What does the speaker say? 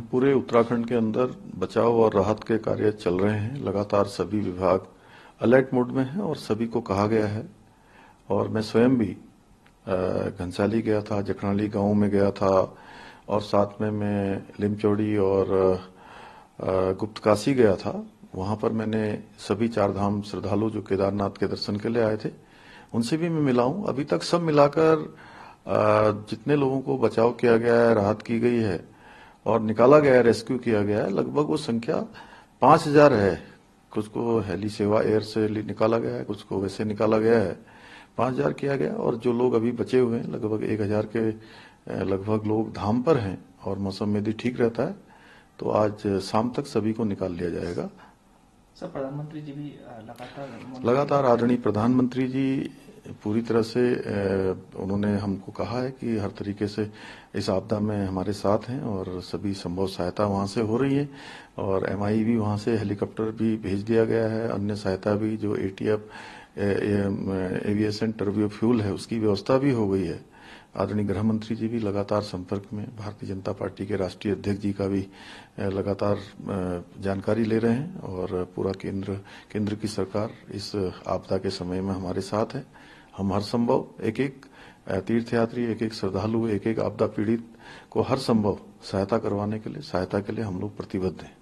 हम पूरे उत्तराखंड के अंदर बचाव और राहत के कार्य चल रहे हैं लगातार सभी विभाग अलर्ट मोड में है और सभी को कहा गया है और मैं स्वयं भी घनसाली गया था जखनाली गांव में गया था और साथ में मैं लिमचौड़ी और गुप्तकाशी गया था वहां पर मैंने सभी चार धाम श्रद्धालु जो केदारनाथ के दर्शन के लिए आए थे उनसे भी मैं मिला हूं अभी तक सब मिलाकर जितने लोगों को बचाव किया गया है राहत की गई है और निकाला गया रेस्क्यू किया गया है लगभग वो संख्या पांच हजार है कुछ को हेली सेवा एयर से निकाला गया है कुछ को वैसे निकाला गया है पांच हजार किया गया और जो लोग अभी बचे हुए हैं लगभग एक हजार के लगभग लोग धाम पर हैं और मौसम यदि ठीक रहता है तो आज शाम तक सभी को निकाल लिया जाएगा सर प्रधानमंत्री जी भी लगातार लगातार आदरणीय प्रधानमंत्री जी पूरी तरह से उन्होंने हमको कहा है कि हर तरीके से इस आपदा में हमारे साथ हैं और सभी संभव सहायता वहां से हो रही है और एमआई e भी वहां से हेलीकॉप्टर भी भेज दिया गया है अन्य सहायता भी जो एटीएफ एविएशन टर्बियो फ्यूल है उसकी व्यवस्था भी हो गई है आदरणीय गृह मंत्री जी भी लगातार संपर्क में भारतीय जनता पार्टी के राष्ट्रीय अध्यक्ष जी का भी लगातार जानकारी ले रहे हैं और पूरा केंद्र केंद्र की सरकार इस आपदा के समय में हमारे साथ है हम हर संभव एक एक तीर्थयात्री एक एक श्रद्धालु एक एक आपदा पीड़ित को हर संभव सहायता करवाने के लिए सहायता के लिए हम लोग प्रतिबद्ध हैं